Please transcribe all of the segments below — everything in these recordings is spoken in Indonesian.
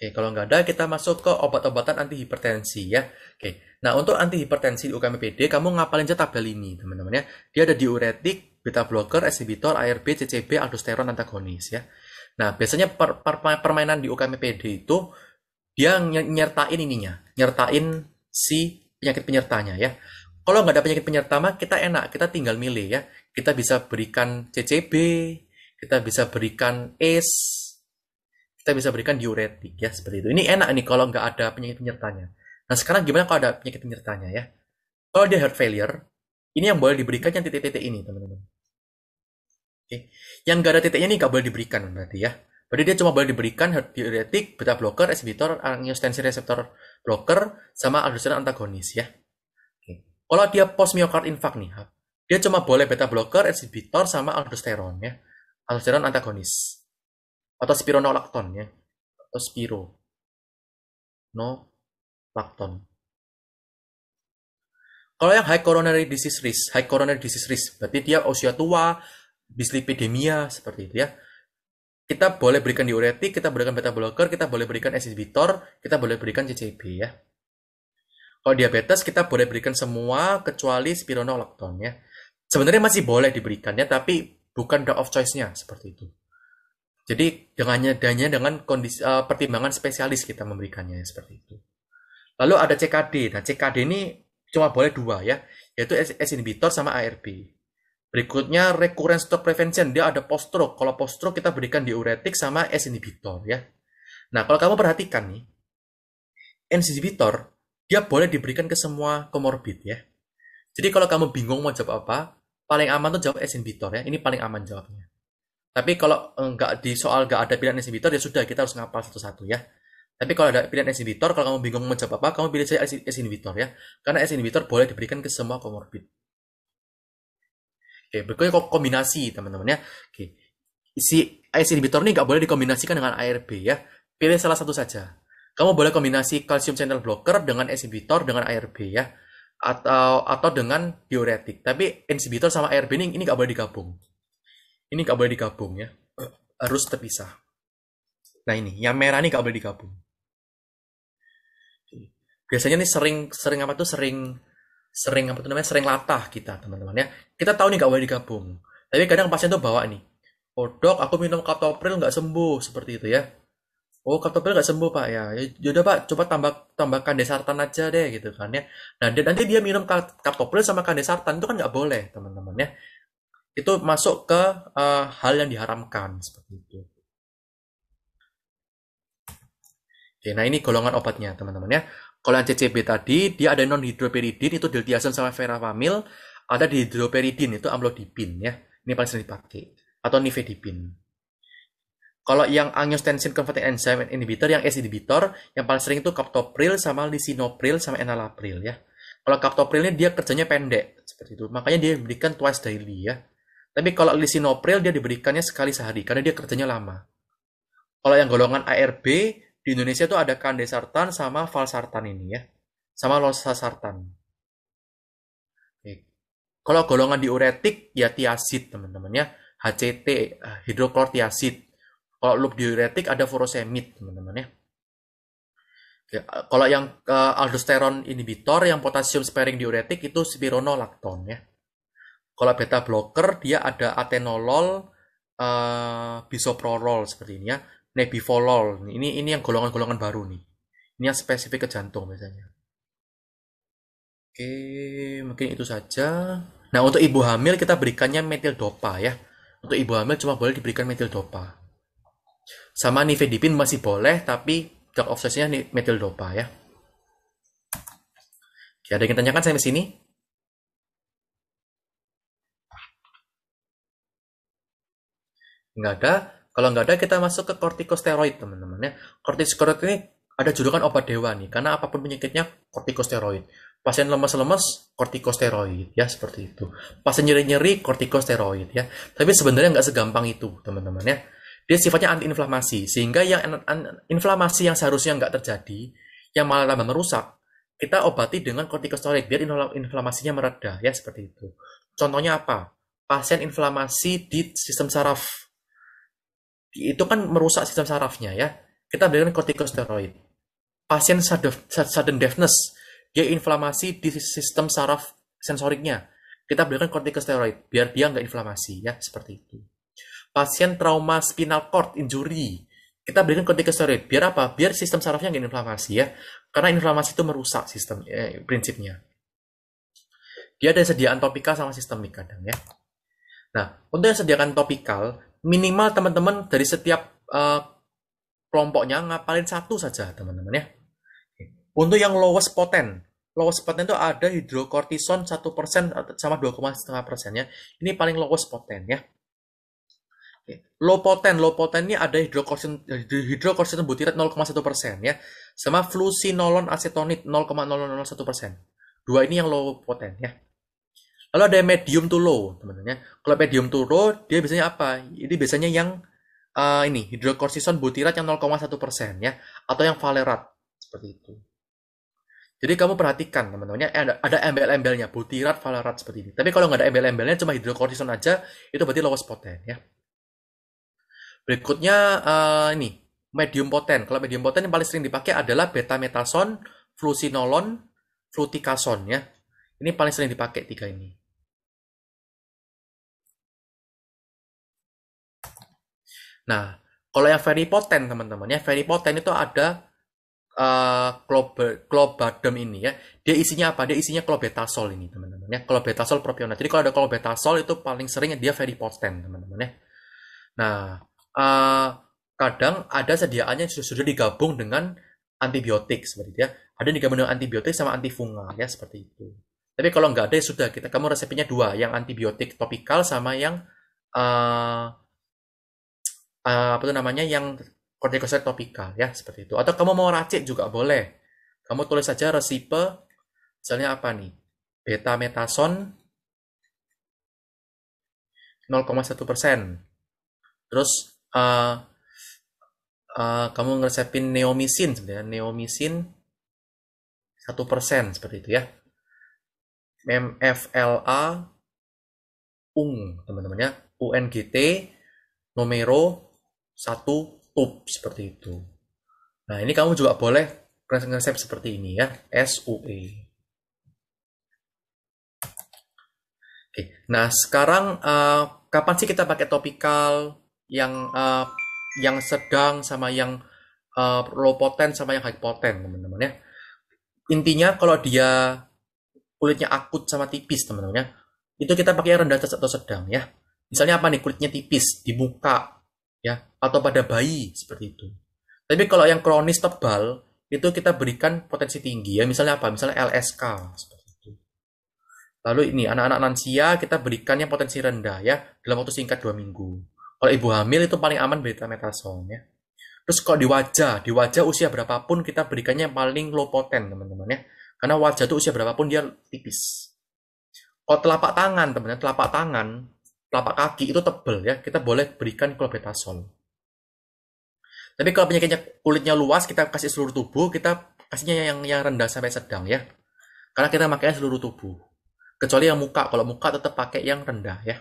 Oke, kalau nggak ada kita masuk ke obat-obatan antihipertensi ya. Oke. Nah, untuk antihipertensi di UKMPD kamu ngapalin aja tabel ini, teman-teman ya. Dia ada diuretik, beta blocker, inhibitor, ARB, CCB, aldosteron antagonis ya. Nah, biasanya per, per, permainan di UKMPD itu dia nyertain ininya, nyertain si penyakit penyertanya ya. Kalau nggak ada penyakit penyerta mah kita enak, kita tinggal milih ya. Kita bisa berikan CCB, kita bisa berikan ACE, kita bisa berikan diuretik ya seperti itu. Ini enak nih kalau nggak ada penyakit penyertanya. Nah sekarang gimana kalau ada penyakit penyertanya ya? Kalau dia heart failure, ini yang boleh diberikan yang titik-titik ini teman-teman. Oke. Yang nggak ada titiknya ini nggak boleh diberikan berarti ya. Berarti dia cuma boleh diberikan heart diuretik, beta blocker, inhibitor, angiostensin reseptor blocker, sama aldosteron antagonis ya. Oke. Kalau dia post myocard infarct nih, dia cuma boleh beta blocker, inhibitor, sama aldosteron ya. Aldosteron antagonis atau spironolakton ya atau spiro no lakton kalau yang high coronary disease risk high coronary disease risk berarti dia usia tua dislipidemia seperti itu ya kita boleh berikan diuretik kita berikan beta blocker kita boleh berikan inhibitor kita boleh berikan CCB ya kalau diabetes kita boleh berikan semua kecuali spironolakton ya sebenarnya masih boleh diberikannya tapi bukan the of choice-nya seperti itu jadi dengan adanya dengan kondisi uh, pertimbangan spesialis kita memberikannya ya, seperti itu. Lalu ada CKD. Nah, CKD ini cuma boleh dua ya, yaitu S inhibitor sama ARB. Berikutnya recurrent stroke prevention, dia ada post stroke. Kalau post stroke kita berikan diuretik sama S inhibitor ya. Nah, kalau kamu perhatikan nih, S inhibitor dia boleh diberikan ke semua komorbid ya. Jadi kalau kamu bingung mau jawab apa, paling aman tuh jawab S inhibitor ya. Ini paling aman jawabnya. Tapi kalau eh, nggak di soal nggak ada pilihan inhibitor ya sudah kita harus ngapal satu-satu ya. Tapi kalau ada pilihan inhibitor, kalau kamu bingung menjawab apa, kamu pilih saja S inhibitor ya. Karena S inhibitor boleh diberikan ke semua komorbid. Oke, berikutnya kombinasi teman-teman ya. Oke. Si S inhibitor ini nggak boleh dikombinasikan dengan ARB ya. Pilih salah satu saja. Kamu boleh kombinasi kalsium channel blocker dengan S inhibitor dengan ARB ya. Atau atau dengan diuretik. Tapi inhibitor sama ARB ini ini nggak boleh digabung ini nggak boleh digabung ya eh, harus terpisah nah ini yang merah ini nggak boleh digabung biasanya nih sering sering apa tuh sering sering apa tuh namanya sering latah kita teman-teman ya kita tahu nih nggak boleh digabung tapi kadang pasien tuh bawa nih oh dok aku minum kaptopril nggak sembuh seperti itu ya oh kaptopril nggak sembuh pak ya, ya yaudah pak coba tambah tambahkan desartan aja deh gitu kan ya nah dan nanti dia minum kaptopril sama kandesartan itu kan nggak boleh teman-teman ya itu masuk ke uh, hal yang diharamkan seperti itu. Oke, nah ini golongan obatnya teman-teman ya. Kalau yang CCB tadi, dia ada non-hidroperidin, itu diltiazem sama verapamil, Ada hidroperidin itu amlodipin ya. Ini paling sering dipakai. Atau nifedipin. Kalau yang angiostensin converting enzyme inhibitor, yang S inhibitor, yang paling sering itu captopril sama lisinopril sama enalapril ya. Kalau captopril ini dia kerjanya pendek seperti itu, makanya dia diberikan twice daily ya. Tapi kalau lisinopril dia diberikannya sekali sehari karena dia kerjanya lama. Kalau yang golongan ARB di Indonesia itu ada kandesartan sama valsartan ini ya. Sama losasartan. Kalau golongan diuretik ya tiasid teman-teman ya. HCT eh, hidroklortiasid. Kalau loop diuretik ada furosemid teman-teman ya. Eh, kalau yang eh, aldosteron inhibitor yang potasium sparing diuretik itu spironolactone ya. Kalau beta blocker dia ada atenolol, uh, bisoprolol seperti ini ya, nebivolol. Ini ini yang golongan-golongan baru nih. Ini yang spesifik ke jantung biasanya. Oke, mungkin itu saja. Nah, untuk ibu hamil kita berikannya metil dopa ya. Untuk ibu hamil cuma boleh diberikan metil dopa. Sama nifedipin masih boleh, tapi drug of choice-nya dopa ya. Oke, ada yang tanyakan sampai sini? nggak ada kalau nggak ada kita masuk ke kortikosteroid teman-teman ya kortikosteroid ini ada julukan obat dewa nih karena apapun penyakitnya kortikosteroid pasien lemas-lemas kortikosteroid ya seperti itu pasien nyeri-nyeri kortikosteroid ya tapi sebenarnya nggak segampang itu teman-teman ya dia sifatnya antiinflamasi sehingga yang inflamasi yang seharusnya nggak terjadi yang malah tambah merusak kita obati dengan kortikosteroid biar inflamasinya mereda ya seperti itu contohnya apa pasien inflamasi di sistem saraf itu kan merusak sistem sarafnya ya. Kita berikan kortikosteroid. Pasien sudden deafness, dia inflamasi di sistem saraf sensoriknya. Kita berikan kortikosteroid biar dia nggak inflamasi ya, seperti itu. Pasien trauma spinal cord injury, kita berikan kortikosteroid biar apa? Biar sistem sarafnya nggak inflamasi ya. Karena inflamasi itu merusak sistem eh, prinsipnya. Dia ada sediaan topikal sama sistemik kadang ya. Nah, untuk yang sediakan topikal, minimal teman-teman dari setiap uh, kelompoknya ngapalin satu saja teman-teman ya. Untuk yang lowest poten, lowest poten itu ada hidrokortison 1% sama 2,5% ya. Ini paling lowest poten ya. Low poten, low poten ini ada hidrokortison hidrokortison butirat 0,1% ya. Sama flusinolon acetonid 0,001%. Dua ini yang low poten ya. Kalau ada medium to low, teman-teman ya. Kalau medium to low, dia biasanya apa? Ini biasanya yang uh, ini hidrokortison butirat yang 0,1% persen ya atau yang valerat seperti itu. Jadi kamu perhatikan teman-temannya eh, ada, ada embel-embelnya butirat valerat seperti ini. Tapi kalau nggak ada embel-embelnya cuma hidrokortison aja itu berarti lowest potent ya. Berikutnya uh, ini medium potent. Kalau medium potent yang paling sering dipakai adalah betametason, flusinolon, fluticason ya. Ini paling sering dipakai tiga ini. Nah, kalau yang very potent teman-teman ya, potent itu ada uh, ini ya. Dia isinya apa? Dia isinya klobetasol ini teman-teman ya, klobetasol propionat. Jadi kalau ada klobetasol itu paling seringnya dia potent teman-teman ya. Nah, uh, kadang ada sediaannya sudah digabung dengan antibiotik seperti itu ya. Ada yang digabung dengan antibiotik sama antifungal ya seperti itu. Tapi kalau nggak ada ya sudah kita kamu resepnya dua, yang antibiotik topikal sama yang uh, Eh, apa tuh namanya yang kortikosteroid topikal ya seperti itu. Atau kamu mau racik juga boleh. Kamu tulis saja resipe misalnya apa nih? Beta metason 0,1 persen. Terus uh, uh, kamu ngeresepin neomisin sebenarnya neomisin 1 persen seperti itu ya. MFLA ung teman-teman ya UNGT numero satu tube seperti itu. Nah, ini kamu juga boleh resep seperti ini ya, SUE. Oke, nah sekarang uh, kapan sih kita pakai topikal yang uh, yang sedang sama yang uh, low potent sama yang high potent teman-teman ya. Intinya kalau dia kulitnya akut sama tipis teman-teman ya, itu kita pakai rendah atau sedang ya. Misalnya apa nih kulitnya tipis dibuka ya atau pada bayi seperti itu. Tapi kalau yang kronis tebal itu kita berikan potensi tinggi ya misalnya apa? Misalnya LSK seperti itu. Lalu ini anak-anak lansia kita berikan yang potensi rendah ya dalam waktu singkat dua minggu. Kalau ibu hamil itu paling aman berita metason ya. Terus kalau di wajah, di wajah usia berapapun kita berikannya yang paling low poten teman-teman ya. Karena wajah itu usia berapapun dia tipis. Kalau telapak tangan teman-teman, telapak tangan telapak kaki itu tebal ya, kita boleh berikan klobetason. Tapi kalau penyakitnya kulitnya luas, kita kasih seluruh tubuh, kita kasihnya yang yang rendah sampai sedang ya. Karena kita pakai seluruh tubuh. Kecuali yang muka, kalau muka tetap pakai yang rendah ya.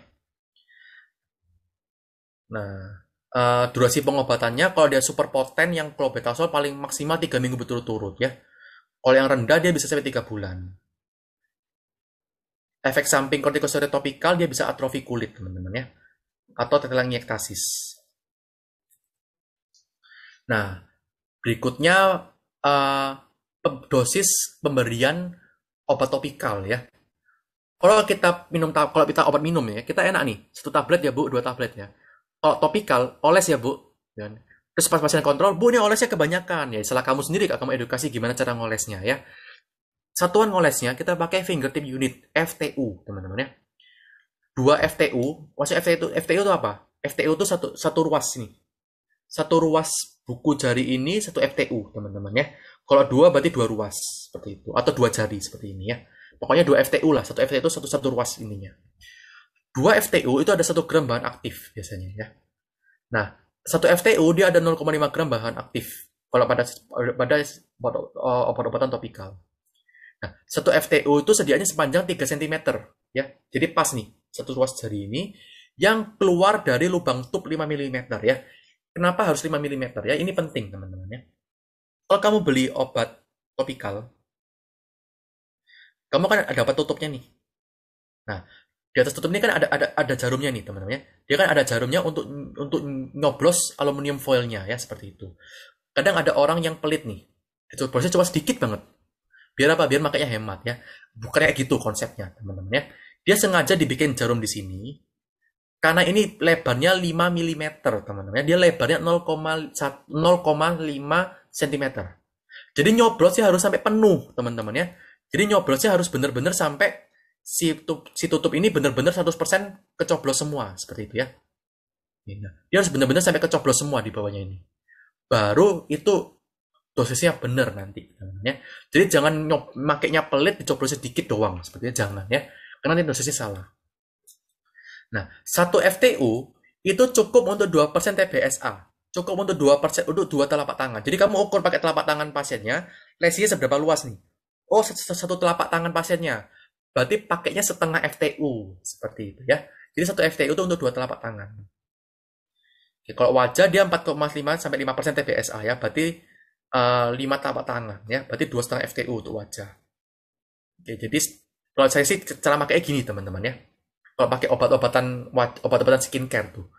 Nah, uh, durasi pengobatannya kalau dia super poten yang klobetasol paling maksimal 3 minggu berturut-turut ya. Kalau yang rendah dia bisa sampai 3 bulan efek samping kortikosteroid topikal dia bisa atrofi kulit teman-teman ya atau tetelangektasis. Nah, berikutnya uh, dosis pemberian obat topikal ya. Kalau kita minum kalau kita obat minum ya, kita enak nih, satu tablet ya Bu, dua tablet ya. Kalau topikal oles ya Bu. dan Terus pas pasien kontrol, Bu ini olesnya kebanyakan ya. Salah kamu sendiri, kamu edukasi gimana cara ngolesnya ya. Satuan ngolesnya kita pakai fingertip unit, FTU, teman-teman ya. 2 FTU, maksudnya FTU, FTU itu apa? FTU itu satu, satu ruas ini. Satu ruas buku jari ini satu FTU, teman-teman ya. Kalau dua berarti dua ruas, seperti itu. Atau dua jari, seperti ini ya. Pokoknya dua FTU lah, satu FTU itu satu-satu ruas ininya. Dua FTU itu ada satu gram bahan aktif biasanya ya. Nah, satu FTU dia ada 0,5 gram bahan aktif kalau pada pada obat-obatan topikal. Nah, satu FTO itu sedianya sepanjang 3 cm, ya. Jadi pas nih, satu ruas jari ini yang keluar dari lubang tub 5 mm ya. Kenapa harus 5 mm ya? Ini penting, teman-teman ya. Kalau kamu beli obat topikal, kamu kan ada obat tutupnya nih. Nah, di atas tutup ini kan ada ada ada jarumnya nih, teman-teman ya. Dia kan ada jarumnya untuk untuk nyoblos aluminium foilnya ya, seperti itu. Kadang ada orang yang pelit nih. Itu prosesnya cuma sedikit banget Biar apa? Biar makanya hemat ya. Bukan kayak gitu konsepnya, teman-teman ya. Dia sengaja dibikin jarum di sini karena ini lebarnya 5 mm, teman-teman ya. Dia lebarnya 0,5 cm. Jadi nyoblosnya harus sampai penuh, teman-teman ya. Jadi nyoblosnya harus benar-benar sampai si tutup, si tutup ini benar-benar 100% kecoblos semua, seperti itu ya. Iya. Dia harus benar-benar sampai kecoblos semua di bawahnya ini. Baru itu dosisnya benar nanti ya. jadi jangan nyop makainya pelit dicoblos sedikit doang sepertinya jangan ya karena nanti dosisnya salah nah satu FTU itu cukup untuk 2% TBSA cukup untuk 2% untuk dua telapak tangan jadi kamu ukur pakai telapak tangan pasiennya lesinya seberapa luas nih oh satu telapak tangan pasiennya berarti pakainya setengah FTU seperti itu ya jadi satu FTU itu untuk dua telapak tangan Oke, kalau wajah dia 4,5 sampai 5% TBSA ya berarti Eh, lima tapak tangan ya berarti dua setengah FTU untuk wajah Oke, jadi kalau saya sih cara pakai gini teman-teman ya kalau pakai obat-obatan obat-obatan skincare tuh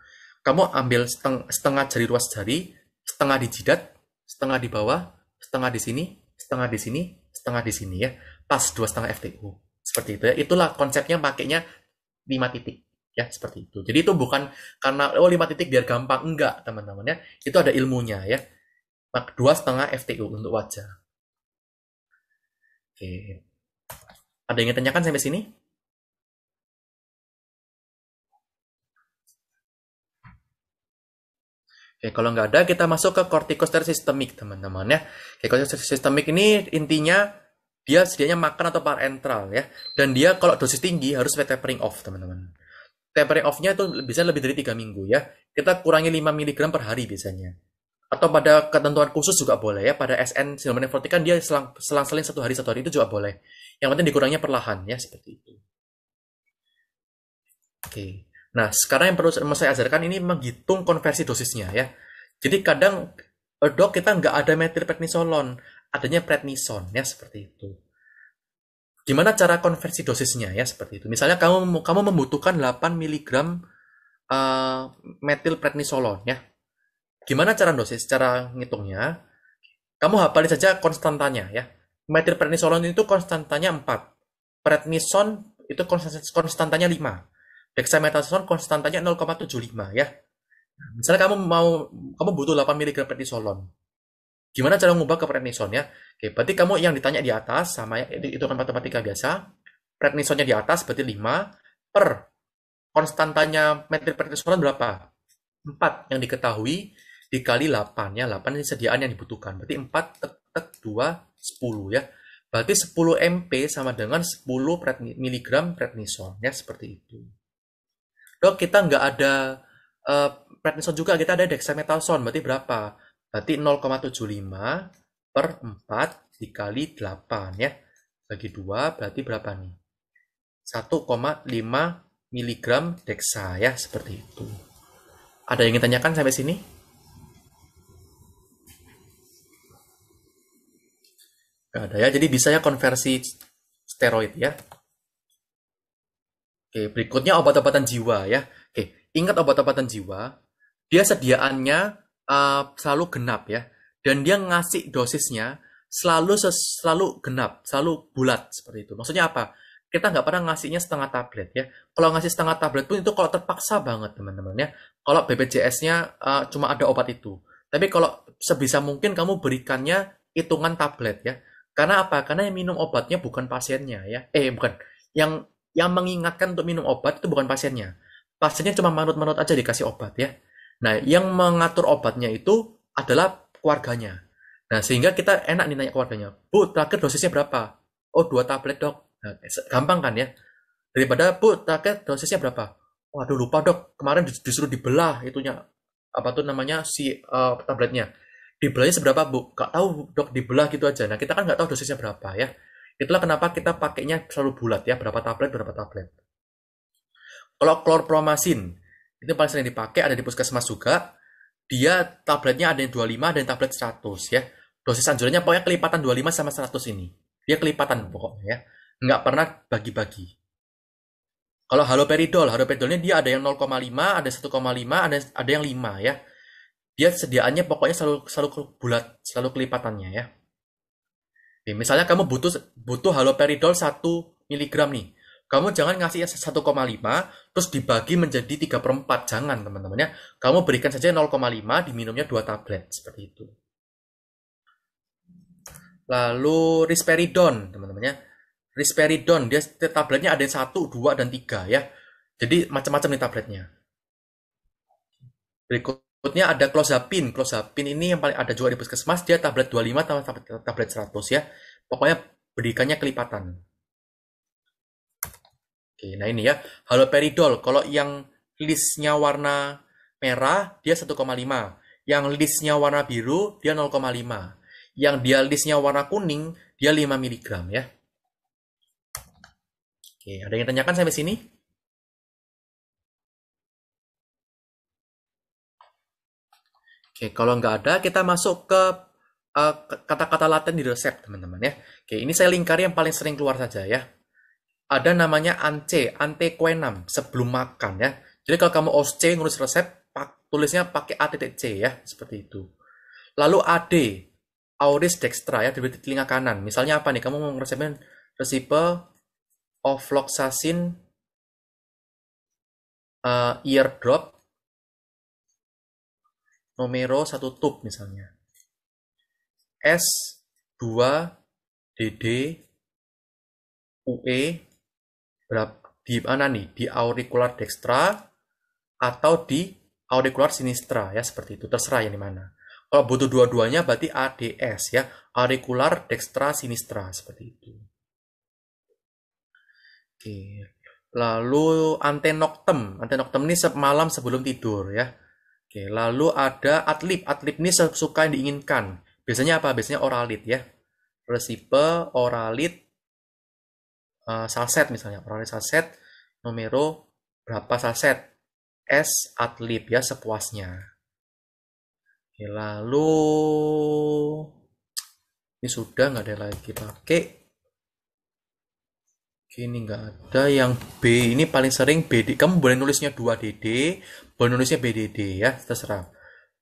kamu ambil seteng, setengah jari ruas jari setengah di jidat setengah di bawah setengah di sini setengah di sini setengah di sini ya pas dua setengah FTU seperti itu ya itulah konsepnya pakainya lima titik ya seperti itu jadi itu bukan karena oh lima titik biar gampang enggak teman-teman ya itu ada ilmunya ya Mak dua setengah FTU untuk wajah. Oke. Ada yang ingin tanyakan sampai sini? Oke, kalau nggak ada, kita masuk ke kortikosteroid sistemik, teman-teman ya. Oke, kortikosteroid sistemik ini intinya dia sedianya makan atau parenteral ya. Dan dia kalau dosis tinggi harus tapering off, teman-teman. Tapering off-nya itu bisa lebih dari tiga minggu ya. Kita kurangi 5 mg per hari biasanya atau pada ketentuan khusus juga boleh ya pada SN Silmanin yang kan dia selang selang seling satu hari satu hari itu juga boleh yang penting dikurangnya perlahan ya seperti itu oke nah sekarang yang perlu saya ajarkan ini menghitung konversi dosisnya ya jadi kadang eh, dok kita nggak ada metilprednisolon adanya prednison ya seperti itu gimana cara konversi dosisnya ya seperti itu misalnya kamu kamu membutuhkan 8 mg uh, eh, metilprednisolon ya Gimana cara dosis? Cara ngitungnya, kamu hafalin saja konstantanya ya. Metilprednisolon itu konstantanya 4. Prednison itu konstantanya 5. Dexamethasone konstantanya 0,75 ya. Misalnya kamu mau kamu butuh 8 mg prednisolon. Gimana cara mengubah ke prednison ya? Oke, berarti kamu yang ditanya di atas sama itu kan matematika biasa. Prednisonnya di atas berarti 5 per konstantanya metilprednisolon berapa? 4 yang diketahui dikali 8 ya 8 ini sediaan yang dibutuhkan berarti 4 tek tek 2 10 ya berarti 10 MP sama dengan 10 mg prednisone ya seperti itu dok kita nggak ada uh, eh, prednisone juga kita ada dexamethasone berarti berapa berarti 0,75 per 4 dikali 8 ya bagi 2 berarti berapa nih 1,5 mg dexa ya seperti itu ada yang ingin tanyakan sampai sini? Gak ada ya. Jadi bisa ya konversi steroid ya. Oke, berikutnya obat-obatan jiwa ya. Oke, ingat obat-obatan jiwa, dia sediaannya uh, selalu genap ya. Dan dia ngasih dosisnya selalu selalu genap, selalu bulat seperti itu. Maksudnya apa? Kita nggak pernah ngasihnya setengah tablet ya. Kalau ngasih setengah tablet pun itu kalau terpaksa banget teman-teman ya. Kalau BPJS-nya uh, eh, cuma ada obat itu. Tapi kalau sebisa mungkin kamu berikannya hitungan tablet ya karena apa? Karena yang minum obatnya bukan pasiennya ya. Eh bukan. Yang yang mengingatkan untuk minum obat itu bukan pasiennya. Pasiennya cuma manut-manut aja dikasih obat ya. Nah, yang mengatur obatnya itu adalah keluarganya. Nah, sehingga kita enak nih nanya keluarganya. Bu, terakhir dosisnya berapa? Oh, dua tablet dok. Nah, gampang kan ya? Daripada, bu, terakhir dosisnya berapa? Waduh, lupa dok. Kemarin disuruh dibelah itunya. Apa tuh namanya si uh, tabletnya dibelahnya seberapa bu Gak tahu dok dibelah gitu aja nah kita kan nggak tahu dosisnya berapa ya itulah kenapa kita pakainya selalu bulat ya berapa tablet berapa tablet kalau klorpromasin itu paling sering dipakai ada di puskesmas juga dia tabletnya ada yang 25 dan tablet 100 ya dosis anjurannya pokoknya kelipatan 25 sama 100 ini dia kelipatan pokoknya ya nggak pernah bagi-bagi kalau haloperidol haloperidolnya dia ada yang 0,5 ada 1,5 ada ada yang 5 ya dia sediaannya pokoknya selalu selalu bulat selalu kelipatannya ya Oke, misalnya kamu butuh butuh haloperidol 1 mg nih kamu jangan ngasih 1,5 terus dibagi menjadi 3 per 4 jangan teman teman ya kamu berikan saja 0,5 diminumnya 2 tablet seperti itu lalu risperidon teman teman ya risperidon dia tabletnya ada yang 1, 2, dan 3 ya jadi macam-macam nih tabletnya berikut Berikutnya ada clozapin. Clozapin ini yang paling ada juga di puskesmas, dia tablet 25 tambah tablet 100 ya. Pokoknya berikannya kelipatan. Oke, nah ini ya. Haloperidol, kalau yang listnya warna merah, dia 1,5. Yang listnya warna biru, dia 0,5. Yang dia listnya warna kuning, dia 5 mg ya. Oke, ada yang tanyakan sampai sini? Oke, kalau nggak ada, kita masuk ke eh, kata kata-kata Latin di resep, teman-teman ya. Oke, ini saya lingkari yang paling sering keluar saja ya. Ada namanya ance, quenam, sebelum makan ya. Jadi kalau kamu osce ngurus resep, pak, tulisnya pakai attc ya, seperti itu. Lalu ad, auris dextra ya, di telinga kanan. Misalnya apa nih, kamu mau ngeresepin resipe ofloxacin uh, eh, eardrop Nomero satu tub misalnya. S2 DD UE di mana nih? Di auricular dextra atau di auricular sinistra ya seperti itu terserah yang di mana. Kalau butuh dua-duanya berarti ADS ya, auricular dextra sinistra seperti itu. Oke. Lalu antenoktem. Antenoktem ini semalam sebelum tidur ya. Oke, lalu ada adlib. Adlib ini sesuka yang diinginkan. Biasanya apa? Biasanya oralit ya. Resipe, oralit, uh, eh, saset misalnya. Oralit saset, numero berapa saset. S adlib ya, sepuasnya. Oke, lalu ini sudah nggak ada lagi pakai ini nggak ada yang B ini paling sering BD. Kamu boleh nulisnya 2DD, boleh nulisnya BDD ya, terserah.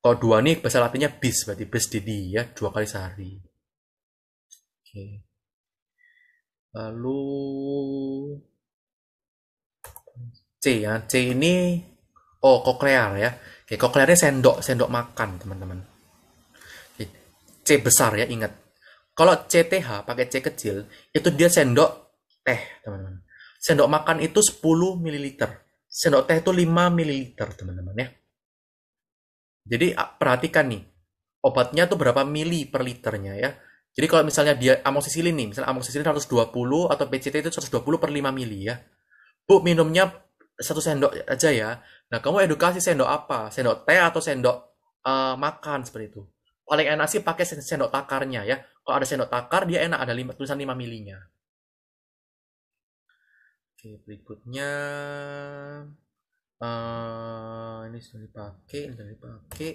Kalau 2 ini bahasa latinnya bis berarti bis DD ya, dua kali sehari. Oke. Lalu C ya, C ini oh koklear ya. Oke, koklearnya sendok, sendok makan, teman-teman. C besar ya, ingat. Kalau CTH pakai C kecil, itu dia sendok teh, teman-teman. Sendok makan itu 10 ml. Sendok teh itu 5 ml, teman-teman ya. Jadi perhatikan nih, obatnya tuh berapa mili per liternya ya. Jadi kalau misalnya dia amoksisilin nih, misalnya amoksisilin 120 atau PCT itu 120 per 5 mili ya. Bu, minumnya satu sendok aja ya. Nah, kamu edukasi sendok apa? Sendok teh atau sendok uh, makan seperti itu. Paling enak sih pakai sendok takarnya ya. Kalau ada sendok takar, dia enak, ada lima, tulisan 5 milinya. Oke, berikutnya uh, ini sudah dipakai, sudah dipakai.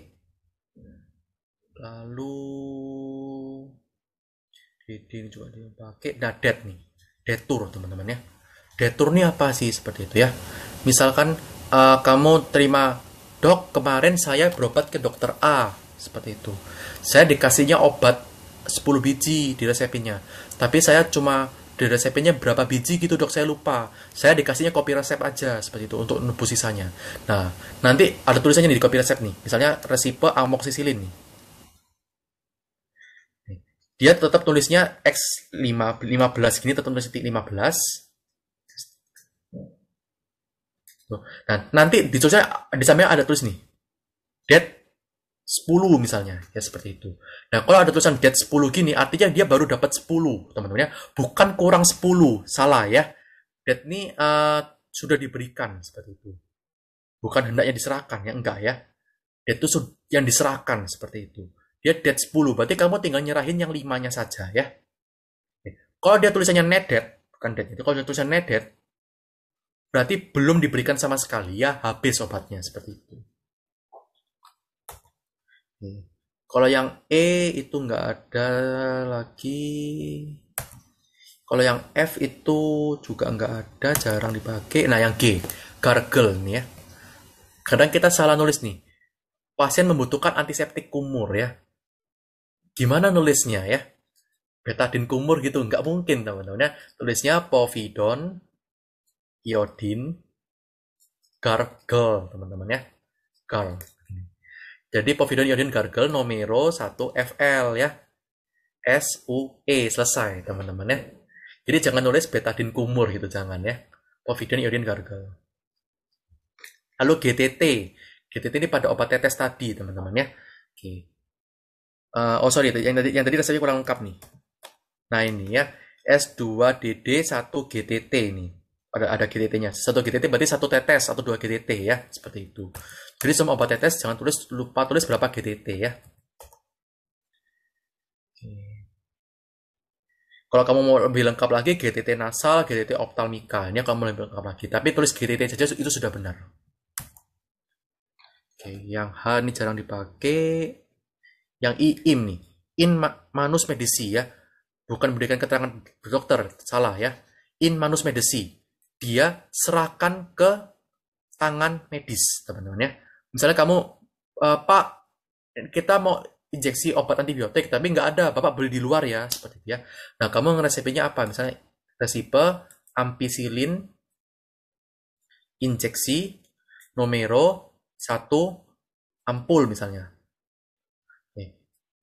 Lalu DD ini juga dipakai nah, dadet nih. Detur, teman-teman ya. Detur ini apa sih seperti itu ya? Misalkan uh, kamu terima dok kemarin saya berobat ke dokter A seperti itu. Saya dikasihnya obat 10 biji di resepnya. Tapi saya cuma dari resepnya berapa biji gitu dok saya lupa saya dikasihnya kopi resep aja seperti itu untuk nebus sisanya nah nanti ada tulisannya nih di kopi resep nih misalnya resipe amoxicillin nih dia tetap tulisnya X15 gini tetap tulis titik 15 nah nanti di tulisnya di samping ada tulis nih dead 10 misalnya ya seperti itu nah kalau ada tulisan get 10 gini artinya dia baru dapat 10 teman-teman ya bukan kurang 10 salah ya get ini uh, sudah diberikan seperti itu bukan hendaknya diserahkan ya enggak ya get itu yang diserahkan seperti itu dia dead 10 berarti kamu tinggal nyerahin yang limanya saja ya kalau dia tulisannya net debt bukan debt itu kalau dia tulisannya net debt berarti belum diberikan sama sekali ya habis obatnya seperti itu Hmm. Kalau yang E itu nggak ada lagi. Kalau yang F itu juga nggak ada, jarang dipakai. Nah, yang G, gargle nih ya. Kadang kita salah nulis nih. Pasien membutuhkan antiseptik kumur ya. Gimana nulisnya ya? Betadin kumur gitu, nggak mungkin teman-teman ya. Tulisnya povidon, iodin, gargle teman-teman ya. Gargle. Jadi Povidon Iodin Gargle Nomero 1 FL ya. S U E selesai teman-teman ya. Jadi jangan nulis betadin kumur gitu jangan ya. Povidon Iodin Gargle. Lalu GTT. GTT ini pada obat tetes tadi teman-teman ya. Oke. Uh, oh sorry yang tadi yang tadi rasanya kurang lengkap nih. Nah ini ya. S2DD1GTT ini. Ada ada GTT-nya. Satu GTT berarti satu tetes atau dua GTT ya, seperti itu. Jadi semua obat tetes jangan tulis lupa tulis berapa GTT ya. Kalau kamu mau lebih lengkap lagi GTT nasal, GTT optalmika, ini kamu lebih lengkap lagi. Tapi tulis GTT saja itu sudah benar. Oke, yang H ini jarang dipakai. Yang iim nih, in manus medisi ya. Bukan memberikan keterangan dokter, salah ya. In manus medisi, dia serahkan ke tangan medis, teman-teman ya. Misalnya kamu, e, Pak, kita mau injeksi obat antibiotik, tapi nggak ada, Bapak beli di luar ya, seperti itu ya. Nah, kamu ngeresepinya apa? Misalnya resipe ampicillin injeksi nomero 1 ampul misalnya.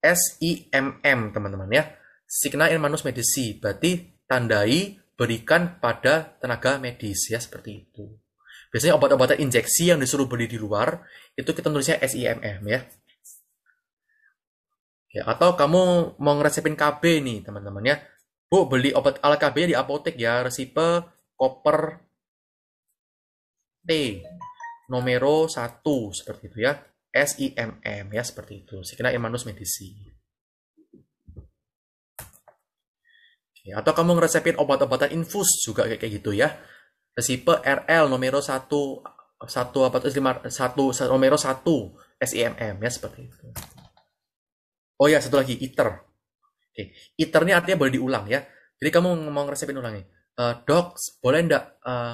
S I M M teman-teman ya. Signa in manus medisi, berarti tandai berikan pada tenaga medis ya seperti itu. Biasanya obat-obatan injeksi yang disuruh beli di luar, itu kita tulisnya SIMM ya. Ya, atau kamu mau ngeresepin KB nih teman-teman ya. Bu, beli obat ala KB di apotek ya, resipe koper T nomero 1 seperti itu ya. SIMM ya seperti itu. Signa Emanus Medici. Oke, ya, atau kamu ngeresepin obat-obatan infus juga kayak gitu ya resipe RL nomero 1 satu apa tuh satu nomero satu SIMM ya seperti itu. Oh ya satu lagi iter. Oke, iter ini artinya boleh diulang ya. Jadi kamu mau ngeresepin ulangi. Uh, eh, dok, boleh enggak uh, eh,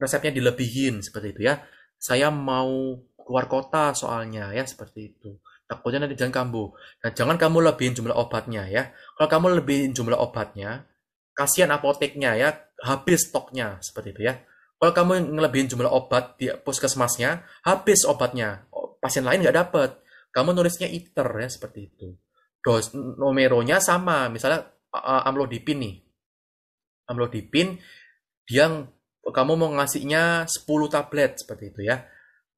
resepnya dilebihin seperti itu ya? Saya mau keluar kota soalnya ya seperti itu. Takutnya nanti jangan kambuh. Nah, jangan kamu lebihin jumlah obatnya ya. Kalau kamu lebihin jumlah obatnya, kasihan apoteknya ya, habis stoknya seperti itu ya. Kalau kamu ngelebihin jumlah obat di puskesmasnya, habis obatnya, oh, pasien lain nggak dapat Kamu nulisnya iter ya seperti itu. Dos numeronya sama, misalnya amlo amlodipin nih. Amlodipin, dia kamu mau ngasihnya 10 tablet seperti itu ya.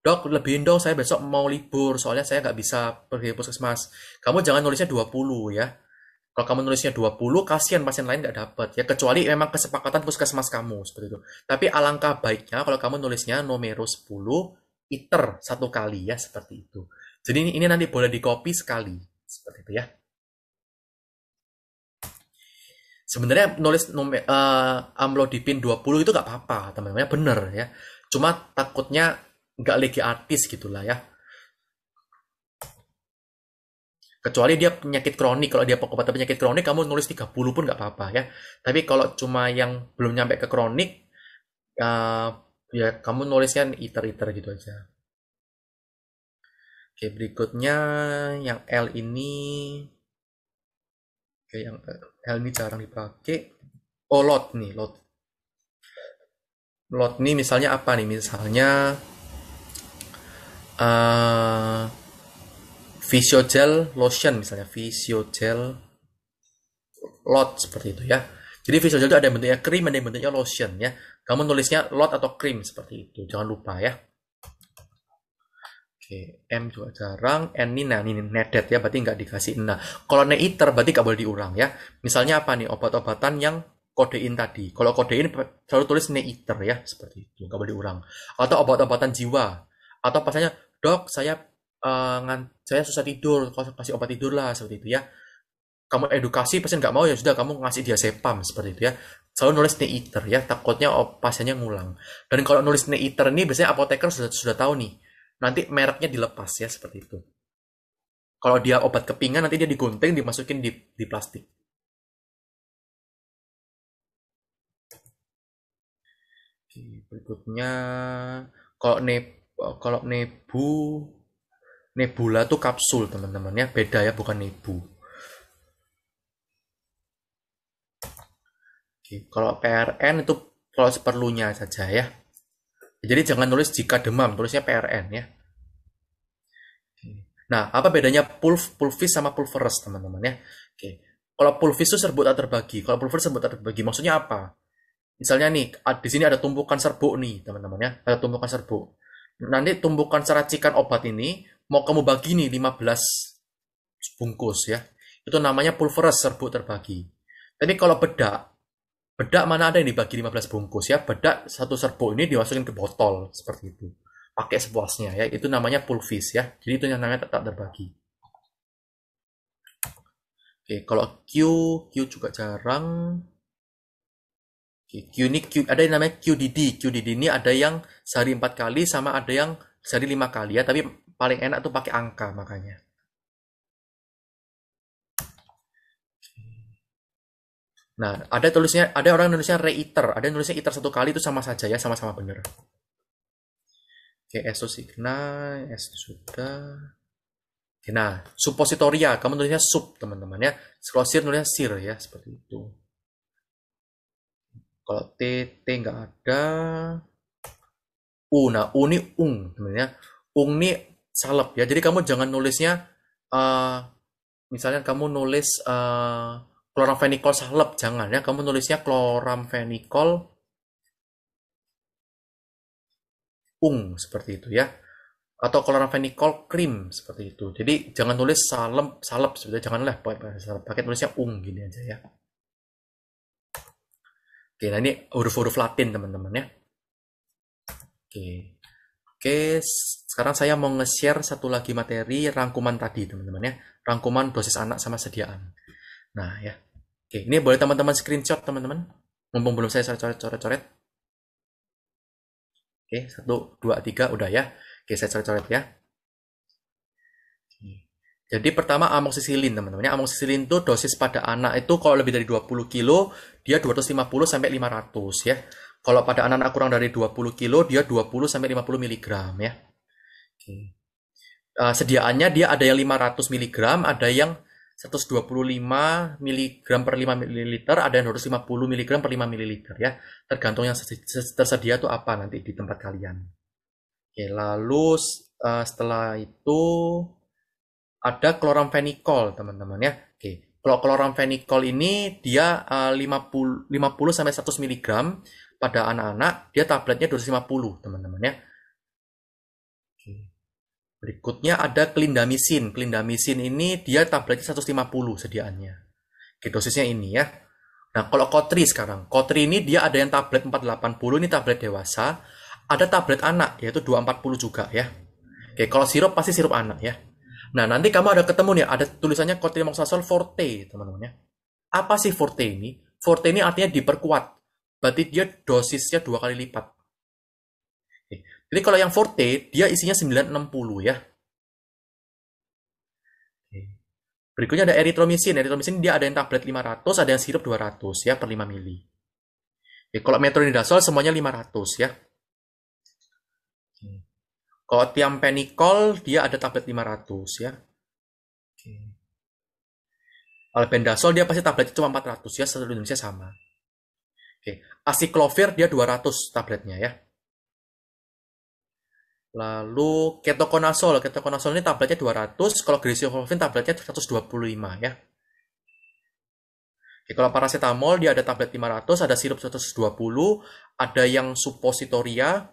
Dok, lebihin dong, saya besok mau libur, soalnya saya nggak bisa pergi puskesmas. Kamu jangan nulisnya 20 ya kalau kamu nulisnya 20, kasihan pasien lain nggak dapat. Ya, kecuali memang kesepakatan puskesmas kamu, seperti itu. Tapi alangkah baiknya kalau kamu nulisnya nomero 10, iter satu kali ya, seperti itu. Jadi ini, ini nanti boleh di copy sekali, seperti itu ya. Sebenarnya nulis nomer, uh, amlodipin 20 itu nggak apa-apa, teman-teman, ya bener ya. Cuma takutnya nggak lagi artis gitulah ya Kecuali dia penyakit kronik, kalau dia pengobatan penyakit kronik kamu nulis 30 pun nggak apa-apa ya. Tapi kalau cuma yang belum nyampe ke kronik, uh, ya kamu nulisnya kan iter-iter gitu aja. Oke, berikutnya yang L ini. Oke, yang L ini jarang dipakai. Oh, lot nih, lot. Lot nih misalnya apa nih? Misalnya uh, Visio Gel Lotion misalnya Visio Gel Lot seperti itu ya. Jadi Visio Gel itu ada yang bentuknya krim, ada yang bentuknya lotion ya. Kamu nulisnya lot atau krim seperti itu. Jangan lupa ya. Oke, M juga jarang, N ini nah, ini nedet ya, berarti nggak dikasih Nah, Kalau neiter berarti nggak boleh diulang ya. Misalnya apa nih, obat-obatan yang kodein tadi. Kalau kodein selalu tulis neiter ya, seperti itu, nggak boleh diulang. Atau obat-obatan jiwa. Atau pasalnya, dok saya uh, saya susah tidur kasih obat tidur lah seperti itu ya kamu edukasi pasien nggak mau ya sudah kamu ngasih dia sepam seperti itu ya selalu nulis neiter ya takutnya pasiennya ngulang dan kalau nulis neiter ini biasanya apoteker sudah sudah tahu nih nanti mereknya dilepas ya seperti itu kalau dia obat kepingan nanti dia digunting dimasukin di, di plastik berikutnya kalau ne kalau nebu Nebula tuh kapsul teman-teman ya, beda ya bukan nebu. Oke, kalau PRN itu kalau seperlunya saja ya. Jadi jangan tulis jika demam, tulisnya PRN ya. Nah, apa bedanya pulv, pulvis sama pulverus teman-teman ya? Oke. Kalau pulvis itu serbuk tak terbagi, kalau pulverus serbuk tak terbagi. Maksudnya apa? Misalnya nih, di sini ada tumpukan serbuk nih, teman-teman ya. Ada tumpukan serbuk. Nanti tumpukan seracikan obat ini mau kamu bagi nih 15 bungkus ya. Itu namanya pulverous serbuk terbagi. Tapi kalau bedak, bedak mana ada yang dibagi 15 bungkus ya. Bedak satu serbuk ini dimasukin ke botol seperti itu. Pakai sepuasnya ya. Itu namanya pulvis ya. Jadi itu yang namanya tetap terbagi. Oke, kalau Q, Q juga jarang. Oke, Q ini Q, ada yang namanya QDD. QDD ini ada yang sehari empat kali sama ada yang sehari lima kali ya. Tapi paling enak tuh pakai angka makanya. Nah, ada tulisnya, ada orang nulisnya reiter, ada nulisnya iter satu kali itu sama saja ya, sama-sama bener. Oke, okay, itu signa, sudah. Oke, nah, suppositoria, kamu nulisnya sup, teman-teman ya. Kalau sir nulisnya sir ya, seperti itu. Kalau T, T nggak ada. U, nah, U ini ung, teman-teman ya. Ung ini salep ya. Jadi kamu jangan nulisnya uh, misalnya kamu nulis uh, salep jangan ya. Kamu nulisnya kloramfenikol ung seperti itu ya atau kloramfenikol krim seperti itu jadi jangan nulis salep salep sebetulnya janganlah pakai salep pakai tulisnya ung gini aja ya oke nah ini huruf-huruf latin teman-teman ya oke Oke, sekarang saya mau nge-share satu lagi materi rangkuman tadi, teman-teman ya. Rangkuman dosis anak sama sediaan. Nah, ya. Oke, ini boleh teman-teman screenshot, teman-teman. Mumpung belum saya coret-coret-coret. Oke, satu, dua, tiga, udah ya. Oke, saya coret-coret ya. Jadi pertama amoksisilin, teman-teman. Ya, amoksisilin itu dosis pada anak itu kalau lebih dari 20 kilo, dia 250 sampai 500 ya. Kalau pada anak-anak kurang dari 20 kilo, dia 20 sampai 50 mg ya. Okay. Uh, eh, sediaannya dia ada yang 500 mg, ada yang 125 mg per 5 ml, ada yang 250 mg per 5 ml ya. Tergantung yang tersedia itu apa nanti di tempat kalian. Oke, lalu uh, setelah itu ada kloramfenikol, teman-teman ya. Oke. Kalau kloramfenikol ini dia uh, 50 50 sampai 100 mg pada anak-anak dia tabletnya 250 teman-teman ya berikutnya ada klindamisin klindamisin ini dia tabletnya 150 sediaannya Oke, dosisnya ini ya nah kalau kotri sekarang kotri ini dia ada yang tablet 480 ini tablet dewasa ada tablet anak yaitu 240 juga ya Oke, kalau sirup pasti sirup anak ya nah nanti kamu ada ketemu nih ada tulisannya kotri forte teman-teman ya apa sih forte ini? Forte ini artinya diperkuat. Berarti dia dosisnya dua kali lipat. Jadi kalau yang Forte, dia isinya 960 ya. Berikutnya ada eritromisin. Eritromisin dia ada yang tablet 500, ada yang sirup 200 ya per 5 mili. Oke, kalau metronidazole semuanya 500 ya. Oke. Kalau tiampenicol dia ada tablet 500 ya. Kalau Albendazole dia pasti tabletnya cuma 400 ya, seluruh Indonesia sama. Oke, asiklovir dia 200 tabletnya ya. Lalu ketokonasol, ketokonasol ini tabletnya 200, kalau grisofovin tabletnya 125 ya. Oke, kalau paracetamol dia ada tablet 500, ada sirup 120, ada yang suppositoria,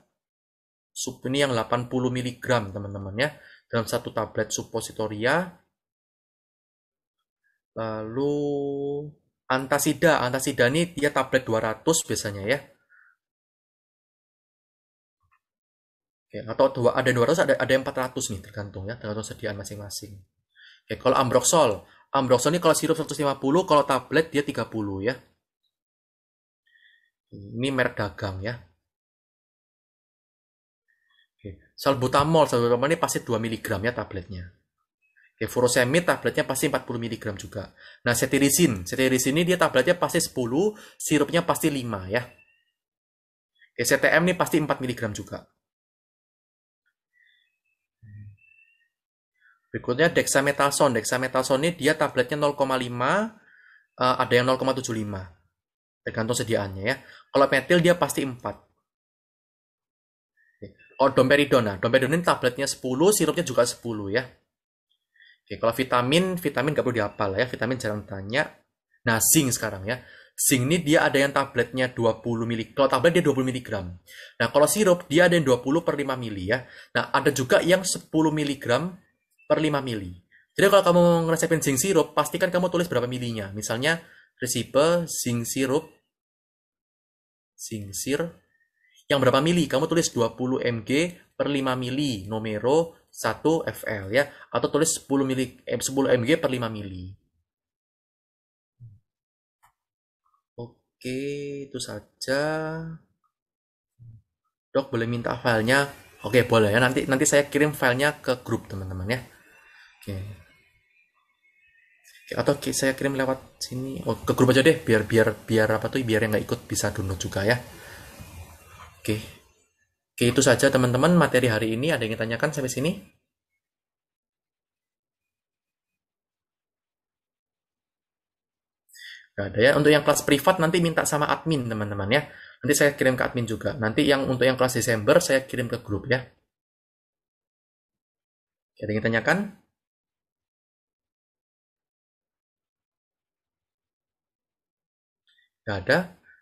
sup ini yang 80 mg teman-teman ya, dalam satu tablet suppositoria. Lalu antasida antasida ini dia tablet 200 biasanya ya Oke, atau dua, ada 200 ada ada 400 nih tergantung ya tergantung sediaan masing-masing Oke, kalau ambroxol ambroxol ini kalau sirup 150 kalau tablet dia 30 ya ini merek dagang ya Oke, salbutamol salbutamol ini pasti 2 mg ya tabletnya Oke, furosemid tabletnya pasti 40 mg juga. Nah, cetirizin, cetirizin ini dia tabletnya pasti 10, sirupnya pasti 5 ya. Oke, CTM ini pasti 4 mg juga. Berikutnya dexamethasone. Dexamethasone ini dia tabletnya 0,5, eh, ada yang 0,75. Tergantung sediaannya ya. Kalau metil dia pasti 4. Oh, domperidona. Nah, domperidona ini tabletnya 10, sirupnya juga 10 ya. Oke, kalau vitamin, vitamin gak perlu dihafal ya, vitamin jarang tanya. Nah, zinc sekarang ya. Zinc ini dia ada yang tabletnya 20 mili. Kalau tablet dia 20 mg. Nah, kalau sirup dia ada yang 20 per 5 mili ya. Nah, ada juga yang 10 mg per 5 mili. Jadi kalau kamu ngeresepin zinc sirup, pastikan kamu tulis berapa milinya. Misalnya resipe zinc sirup zinc sir yang berapa mili? Kamu tulis 20 mg per 5 mili, numero 1 FL ya atau tulis 10 mili 10 eh, mg per 5 mili. Oke, itu saja. Dok boleh minta filenya? Oke, boleh ya. Nanti nanti saya kirim filenya ke grup teman-teman ya. Oke. Oke, atau saya kirim lewat sini. Oh, ke grup aja deh biar biar biar apa tuh biar yang nggak ikut bisa download juga ya. Oke. Oke, itu saja teman-teman materi hari ini. Ada yang ditanyakan sampai sini? Gak ada ya. Untuk yang kelas privat nanti minta sama admin teman-teman ya. Nanti saya kirim ke admin juga. Nanti yang untuk yang kelas Desember saya kirim ke grup ya. Ada yang ditanyakan? Gak ada.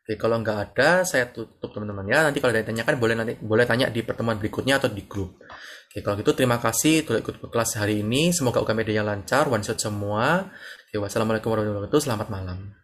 Jadi kalau nggak ada, saya tutup teman-teman ya. Nanti kalau ada yang tanyakan boleh nanti boleh tanya di pertemuan berikutnya atau di grup. Oke, kalau gitu terima kasih sudah ikut kelas hari ini. Semoga UKM medianya lancar, one shot semua. Oke, wassalamualaikum warahmatullahi wabarakatuh. Selamat malam.